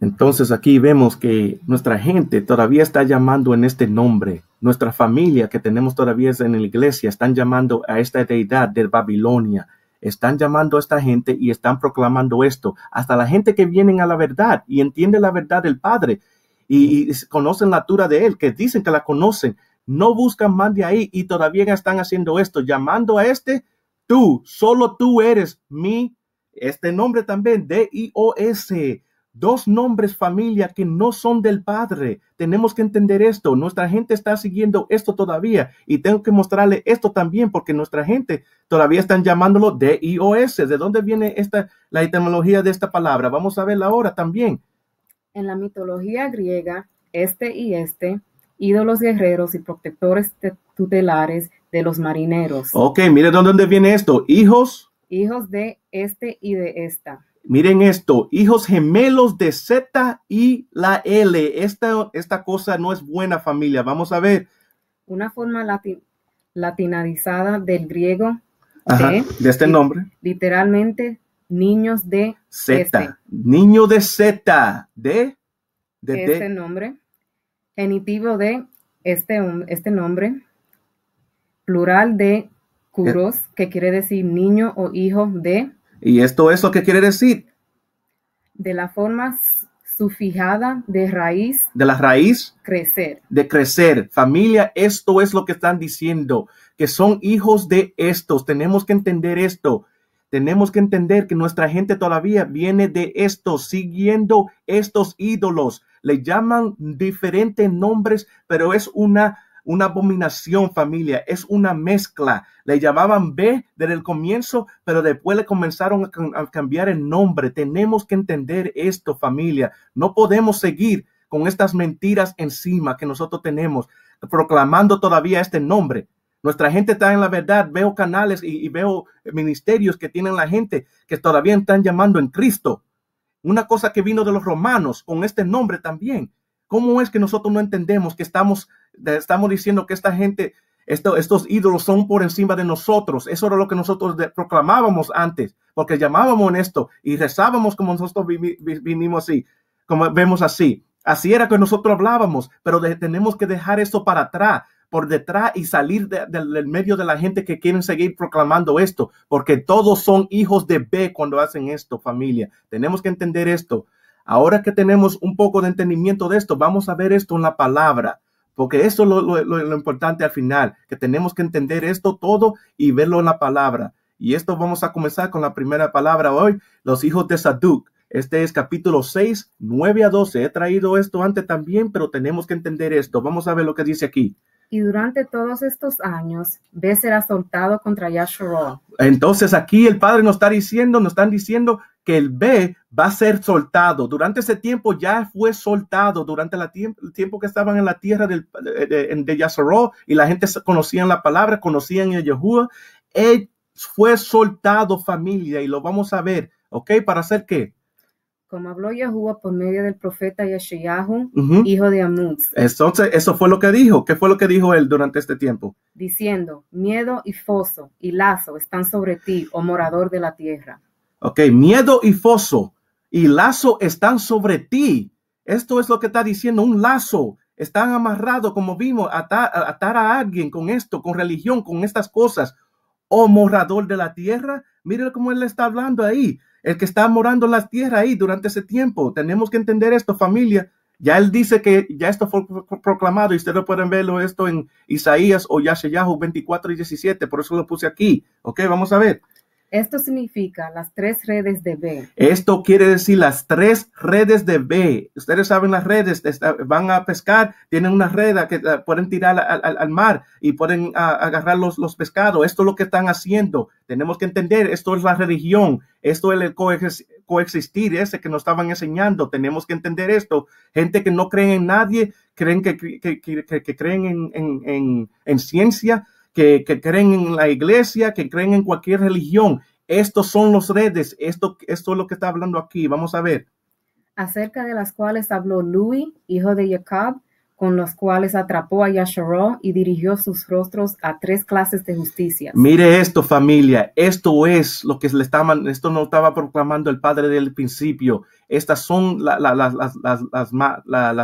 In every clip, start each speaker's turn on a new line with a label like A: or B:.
A: Entonces aquí vemos que nuestra gente todavía está llamando en este nombre. Nuestra familia que tenemos todavía en la iglesia están llamando a esta deidad de Babilonia. Están llamando a esta gente y están proclamando esto. Hasta la gente que viene a la verdad y entiende la verdad del Padre y, conocen la altura de Él, que dicen que la conocen, no buscan más de ahí y todavía están haciendo esto, llamando a este, tú, solo tú eres mi, este nombre también, D-I-O-S Dos nombres familia que no son del Padre. Tenemos que entender esto. Nuestra gente está siguiendo esto todavía y tengo que mostrarle esto también porque nuestra gente todavía están llamándolo DIOS. ¿De dónde viene esta la etimología de esta palabra? Vamos a verla ahora también.
B: En la mitología griega, este y este, ídolos guerreros y protectores tutelares de los marineros.
A: Ok, mire de dónde viene esto. Hijos.
B: Hijos de este y de esta
A: Miren esto, hijos gemelos de Z y la L. Esta, esta cosa no es buena familia. Vamos a ver.
B: Una forma latin, latinizada del griego.
A: de, este nombre.
B: Literalmente, niños de
A: Z. Este. Niño de Z. De, este
B: nombre. Genitivo de este, este nombre. Plural de kuros, eh, que quiere decir niño o hijo de
A: y esto es lo que quiere decir.
B: De la forma sufijada de raíz.
A: De la raíz.
B: Crecer.
A: De crecer. Familia, esto es lo que están diciendo, que son hijos de estos. Tenemos que entender esto. Tenemos que entender que nuestra gente todavía viene de estos, siguiendo estos ídolos. Le llaman diferentes nombres, pero es una una abominación familia, es una mezcla. Le llamaban B desde el comienzo, pero después le comenzaron a, cambiar el nombre. Tenemos que entender esto familia. No podemos seguir con estas mentiras encima que nosotros tenemos, proclamando todavía este nombre. Nuestra gente está en la verdad. Veo canales y, y, veo ministerios que tienen la gente que todavía están llamando en Cristo. Una cosa que vino de los romanos con este nombre también. ¿Cómo es que nosotros no entendemos que estamos, estamos diciendo que esta gente, estos ídolos son por encima de nosotros? Eso era lo que nosotros proclamábamos antes, porque llamábamos en esto y rezábamos como nosotros vinimos así, como vemos así. Así era que nosotros hablábamos, pero tenemos que dejar eso para atrás, por detrás y salir del medio de la gente que quieren seguir proclamando esto, porque todos son hijos de B cuando hacen esto, familia. Tenemos que entender esto. Ahora que tenemos un poco de entendimiento de esto, vamos a ver esto en la palabra, porque eso es lo, importante al final, que tenemos que entender esto todo y verlo en la palabra. Y esto vamos a comenzar con la primera palabra hoy, los hijos de Saduc. Este es capítulo 6, 9 a 12. He traído esto antes también, pero tenemos que entender esto. Vamos a ver lo que dice aquí
B: y durante todos estos años ve será soltado contra Yasharal.
A: Entonces aquí el padre nos está diciendo, nos están diciendo el B va a ser soltado. Durante ese tiempo ya fue soltado, durante la el tiempo que estaban en la tierra de, de, y la gente conocían la palabra, conocían a Yahuwah. Él fue soltado familia y lo vamos a ver, ¿ok? ¿Para hacer qué?
B: como habló Yahuwah por medio del profeta Yeshayahu, hijo de Amuz.
A: Entonces, eso fue lo que dijo. ¿Qué fue lo que dijo él durante este tiempo?
B: Diciendo, miedo y foso y lazo están sobre ti, oh morador de la tierra.
A: Ok, miedo y foso y lazo están sobre ti. Esto es lo que está diciendo, un lazo. Están amarrado, como vimos, atar, a alguien con esto, con religión, con estas cosas. O oh, morador de la tierra, mire cómo él está hablando ahí. El que está morando en la tierra ahí durante ese tiempo. Tenemos que entender esto, familia. Ya él dice que ya esto fue proclamado y ustedes pueden verlo esto en Isaías o Yashayahu 24 y 17. Por eso lo puse aquí. Ok, vamos a ver.
B: Esto significa las tres redes de B.
A: Esto quiere decir las tres redes de B. Ustedes saben las redes, van a pescar, tienen una reda que pueden tirar al, mar y pueden agarrar los, pescados. Esto es lo que están haciendo. Tenemos que entender, esto es la religión, esto es el coexistir, ese que nos estaban enseñando. Tenemos que entender esto. Gente que no cree en nadie, creen que, creen en ciencia, que, creen en la iglesia, que creen en cualquier religión. Estos son los redes, esto, esto es lo que está hablando aquí. Vamos a ver.
B: Acerca de las cuales habló Luis hijo de Jacob, con los cuales atrapó a Yasharó y dirigió sus rostros a tres clases de justicia. Mire
A: esto, familia, esto es lo que le estaban, esto no estaba proclamando el padre del principio. Estas son las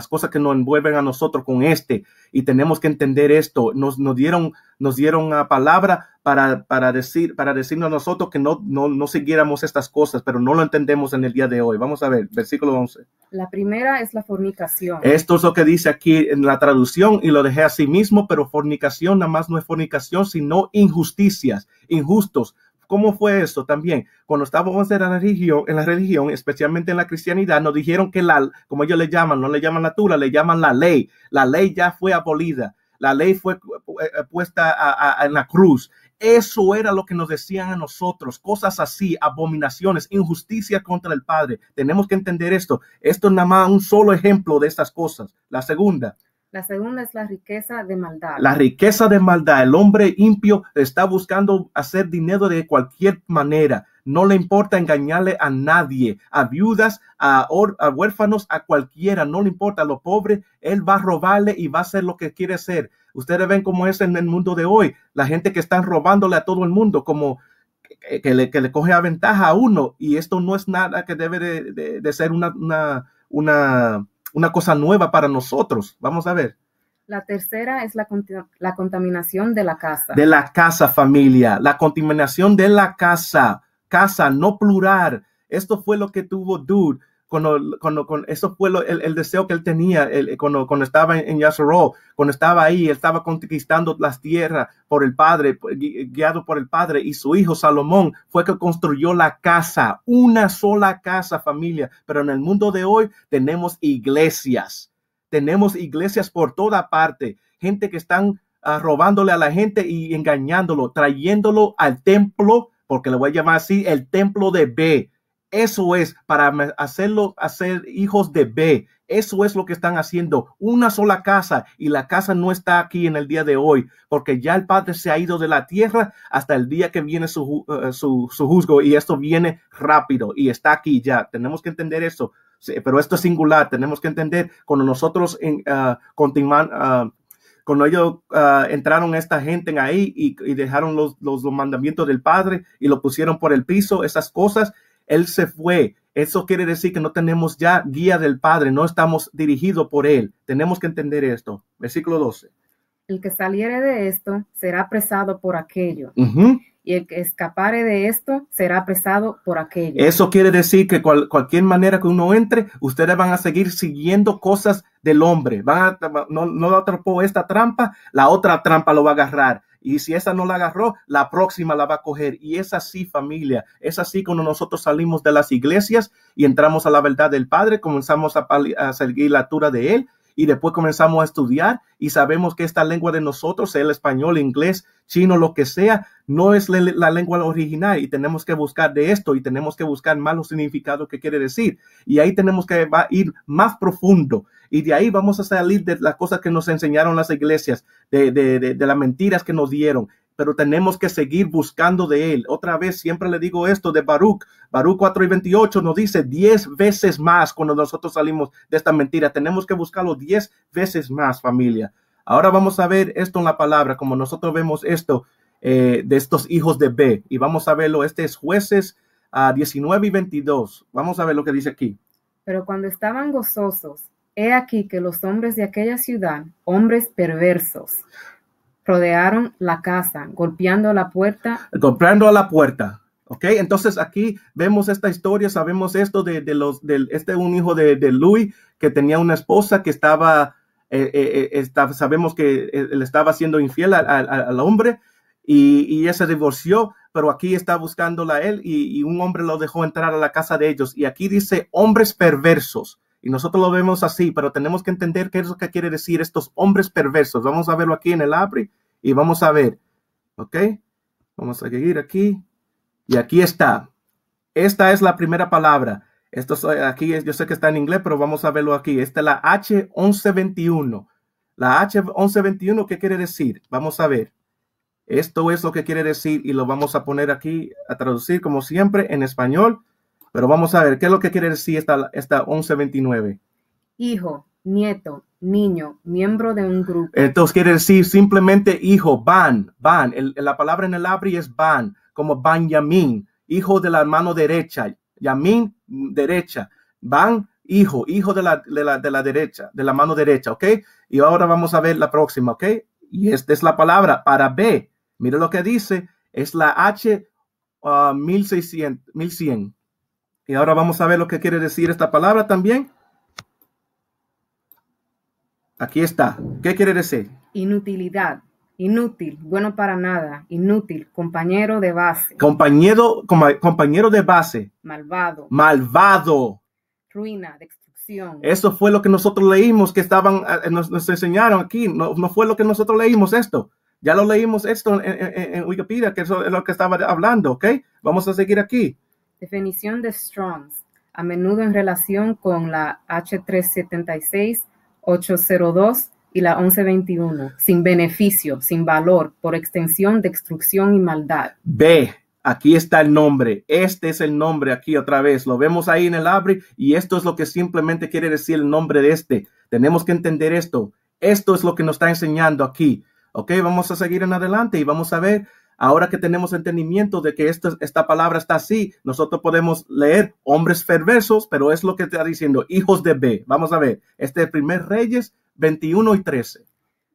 A: cosas que nos envuelven a nosotros con este y tenemos que entender esto. Nos, dieron nos una palabra para, decirnos a nosotros que no, no, siguiéramos estas cosas, pero no lo entendemos en el día de hoy. Vamos a ver, versículo 11.
B: La primera es la fornicación.
A: Esto es lo que dice aquí en la traducción y lo dejé así mismo, pero fornicación nada más no es fornicación, sino injusticias, injustos ¿Cómo fue esto también? Cuando estábamos en la religión, en la religión especialmente en la cristianidad, nos dijeron que la, como ellos le llaman, no le llaman natura, le llaman la ley. La ley ya fue abolida. La ley fue eh, eh, puesta en la cruz. Eso era lo que nos decían a nosotros, cosas así, abominaciones, injusticia contra el Padre. Tenemos que entender esto. Esto es nada más un solo ejemplo de estas cosas. La segunda,
B: la segunda es la riqueza de maldad. La
A: riqueza de maldad. El hombre impio está buscando hacer dinero de cualquier manera. No le importa engañarle a nadie, a viudas, a, huérfanos, a cualquiera. No le importa a pobre. Él va a robarle y va a hacer lo que quiere hacer. Ustedes ven cómo es en el mundo de hoy. La gente que están robándole a todo el mundo, como que le, coge a ventaja a uno. Y esto no es nada que debe de, ser una, una una cosa nueva para nosotros. Vamos a ver.
B: La tercera es la, la, contaminación de la casa. De
A: la casa, familia. La contaminación de la casa. Casa, no plural. Esto fue lo que tuvo Dude cuando, cuando, con eso fue el, deseo que él tenía el, cuando, estaba en, en cuando estaba ahí, estaba conquistando las tierras por el padre, guiado por el padre y su hijo Salomón fue que construyó la casa, una sola casa familia, pero en el mundo de hoy tenemos iglesias, tenemos iglesias por toda parte, gente que están ah, robándole a la gente y engañándolo, trayéndolo al templo, porque le voy a llamar así, el templo de B eso es para hacerlo, hacer hijos de B. Eso es lo que están haciendo. Una sola casa y la casa no está aquí en el día de hoy porque ya el Padre se ha ido de la tierra hasta el día que viene su, eh, su, su juzgo y esto viene rápido y está aquí ya. Tenemos que entender eso. pero esto es singular. Tenemos que entender cuando nosotros en ah, continuamos. Ah, cuando ellos ah, entraron esta gente ahí y, dejaron los, los, mandamientos del Padre y lo pusieron por el piso, esas cosas, él se fue. Eso quiere decir que no tenemos ya guía del Padre, no estamos dirigidos por Él. Tenemos que entender esto. Versículo 12.
B: El que saliere de esto será apresado por aquello. Y el que escapare de esto será apresado por aquello.
A: Eso quiere decir que cualquier manera que uno entre, ustedes van a seguir siguiendo cosas del hombre. Van no, no atrapó esta trampa, la otra trampa lo va a agarrar. Y si esa no la agarró, la próxima la va a coger. Y es así familia, es así cuando nosotros salimos de las iglesias y entramos a la verdad del Padre, comenzamos a, seguir la altura de Él y después comenzamos a estudiar y sabemos que esta lengua de nosotros, el español, inglés, chino, lo que sea, no es la, lengua original y tenemos que buscar de esto y tenemos que buscar más los significados que quiere decir. Y ahí tenemos que ir más profundo y de ahí vamos a salir de las cosas que nos enseñaron las iglesias, de las mentiras que nos dieron pero tenemos que seguir buscando de Él. Otra vez, siempre le digo esto de Baruch. Baruch 4 y 28 nos dice 10 veces más cuando nosotros salimos de esta mentira. Tenemos que buscarlo 10 veces más, familia. Ahora vamos a ver esto en la palabra, como nosotros vemos esto eh, de estos hijos de B. Y vamos a verlo. Este es jueces a ah, 19 y 22. Vamos a ver lo que dice aquí.
B: Pero cuando estaban gozosos, he aquí que los hombres de aquella ciudad, hombres perversos, rodearon la casa, golpeando la puerta.
A: Golpeando la puerta. Ok, entonces aquí vemos esta historia, sabemos esto de, los, del este un hijo de, de Louis que tenía una esposa que estaba, eh, eh, eh, sabemos que él estaba siendo infiel al hombre y, y ella se divorció, pero aquí está buscándola él y, y, un hombre lo dejó entrar a la casa de ellos. Y aquí dice hombres perversos y nosotros lo vemos así, pero tenemos que entender qué es lo que quiere decir estos hombres perversos. Vamos a verlo aquí en el APRI y vamos a ver. ¿Ok? Vamos a seguir aquí. Y aquí está. Esta es la primera palabra. Esto eh, aquí es, yo sé que está en inglés, pero vamos a verlo aquí. Esta es la H1121. La H1121, ¿qué quiere decir? Vamos a ver. Esto es lo que quiere decir y lo vamos a poner aquí a traducir como siempre en español. Pero vamos a ver, ¿qué es lo que quiere decir esta, esta 1129?
B: Hijo, nieto, niño, miembro de un
A: grupo. Entonces quiere decir simplemente hijo, van, van. la palabra en el abri es van, como yamin, hijo de la mano derecha, Yamin, derecha, van, hijo, hijo de la, de la, derecha, de la mano derecha, ¿ok? Y ahora vamos a ver la próxima, ¿ok? Y esta es la palabra para B. Mira lo que dice, es la H uh, 1600, 1100. Y ahora vamos a ver lo que quiere decir esta palabra también. Aquí está. ¿Qué quiere decir?
B: Inutilidad. Inútil, bueno para nada, inútil, compañero de base.
A: Compañero, compañero de base.
B: Malvado.
A: Malvado.
B: Ruina, destrucción.
A: Eso fue lo que nosotros leímos, que estaban, eh, eh, nos, nos enseñaron aquí. No, fue lo que nosotros leímos esto. Ya lo leímos esto en, Wikipedia, que eso es lo que estaba hablando, ¿ok? Vamos a seguir aquí.
B: Definición de Strongs, a menudo en relación con la H376, 802 y la 1121, sin beneficio, sin valor, por extensión, destrucción y maldad.
A: B. Aquí está el nombre. Este es el nombre aquí otra vez. Lo vemos ahí en el abre y esto es lo que simplemente quiere decir el nombre de este. Tenemos que entender esto. Esto es lo que nos está enseñando aquí. Ok, vamos a seguir en adelante y vamos a ver Ahora que tenemos entendimiento de que esta, palabra está así, nosotros podemos leer hombres perversos, pero es lo que está diciendo, hijos de B. Vamos a ver, este es primer Reyes 21 y 13.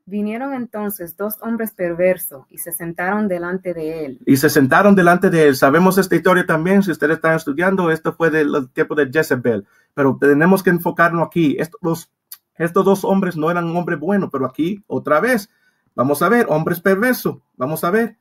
B: Vinieron entonces dos hombres perversos y se sentaron delante de él.
A: Y se sentaron delante de él. Sabemos esta historia también, si ustedes están estudiando, esto fue del tiempo de Jezebel. Pero tenemos que enfocarnos aquí. Estos, estos dos hombres no eran hombres buenos, pero aquí otra vez. Vamos a ver, hombres perversos. Vamos a ver.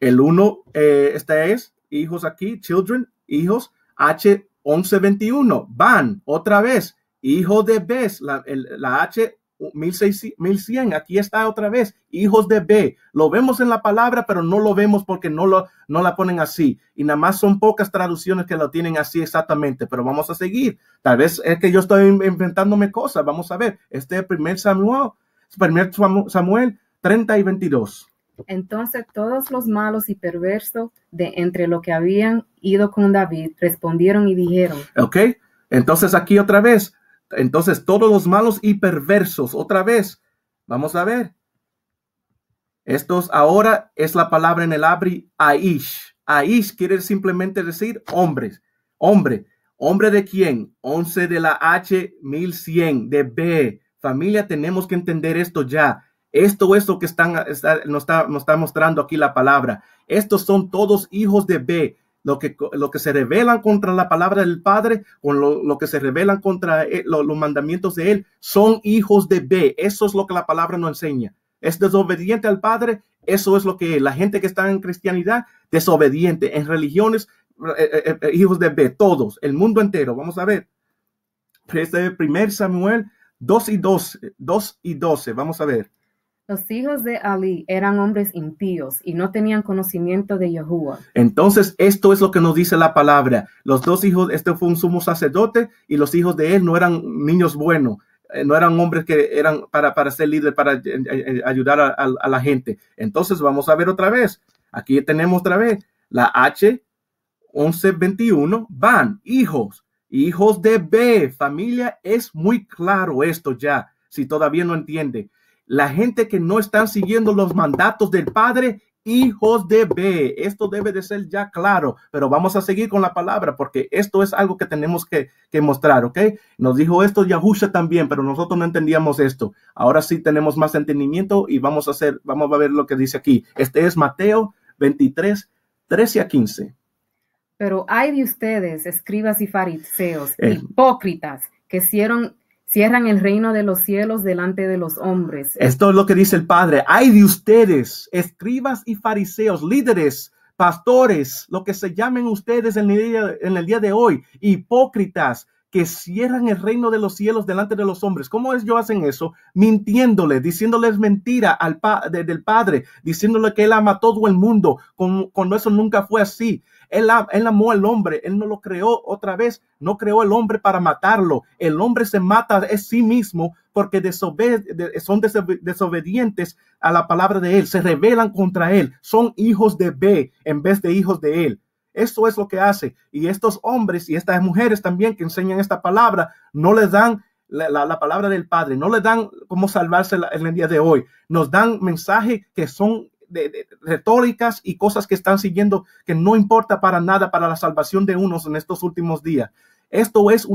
A: El 1, eh, este es hijos aquí, children, hijos, H1121, van, otra vez, hijos de B, la, la H 1100, aquí está otra vez, hijos de B. Lo vemos en la palabra, pero no lo vemos porque no, lo, no la ponen así. Y nada más son pocas traducciones que lo tienen así exactamente, pero vamos a seguir. Tal vez es que yo estoy inventándome cosas, vamos a ver. Este primer Samuel, primer Samuel 30 y 22.
B: Entonces todos los malos y perversos de entre los que habían ido con David respondieron y dijeron.
A: Ok, entonces aquí otra vez. Entonces todos los malos y perversos, otra vez. Vamos a ver. Estos ahora es la palabra en el abri Aish. Aish quiere simplemente decir hombres. Hombre. ¿Hombre de quién? 11 de la H 1100 de B. Familia, tenemos que entender esto ya. Esto es lo que están, nos, está, mostrando aquí la palabra. Estos son todos hijos de B. Lo que, lo que se rebelan contra la palabra del Padre, con lo, que se rebelan contra eh, los mandamientos de Él, son hijos de B. Eso es lo que la palabra nos enseña. Es desobediente al Padre, eso es lo que La gente que está en cristianidad, desobediente. En religiones, eh, eh, hijos de B, todos, el mundo entero. Vamos a ver. Este primer Samuel 2 y 12, 2 y 12, vamos a ver.
B: Los hijos de Ali eran hombres impíos y no tenían conocimiento de jehová
A: Entonces, esto es lo que nos dice la palabra. Los dos hijos, este fue un sumo sacerdote y los hijos de él no eran niños buenos, eh, no eran hombres que eran para, para ser líderes, para eh, eh, ayudar a, a la gente. Entonces, vamos a ver otra vez. Aquí tenemos otra vez la H 11:21. Van, hijos, hijos de B, familia. Es muy claro esto ya, si todavía no entiende la gente que no están siguiendo los mandatos del Padre, hijos de B. Esto debe de ser ya claro, pero vamos a seguir con la palabra porque esto es algo que tenemos que, mostrar, ¿ok? Nos dijo esto Yahusha también, pero nosotros no entendíamos esto. Ahora sí tenemos más entendimiento y vamos a hacer, vamos a ver lo que dice aquí. Este es Mateo 23, 13 a 15.
B: Pero hay de ustedes, escribas y fariseos, eh. hipócritas, que hicieron cierran el reino de los cielos delante de los hombres. Esto
A: es lo que dice el Padre. Hay de ustedes, escribas y fariseos, líderes, pastores, lo que se llamen ustedes en el día, en el día de hoy, hipócritas, que cierran el reino de los cielos delante de los hombres. ¿Cómo es yo hacen eso? Mintiéndole, diciéndoles mentira al pa del Padre, diciéndole que Él ama a todo el mundo, Con cuando eso nunca fue así. Él, él, amó al hombre, Él no lo creó otra vez, no creó el hombre para matarlo. El hombre se mata a sí mismo porque son desobedientes a la palabra de Él, se rebelan contra Él, son hijos de B en vez de hijos de Él. Eso es lo que hace. Y estos hombres y estas mujeres también que enseñan esta palabra, no les dan la, palabra del Padre, no le dan cómo salvarse en el día de hoy, nos dan mensajes que son de, de, retóricas y cosas que están siguiendo que no importa para nada para la salvación de unos en estos últimos días. Esto es una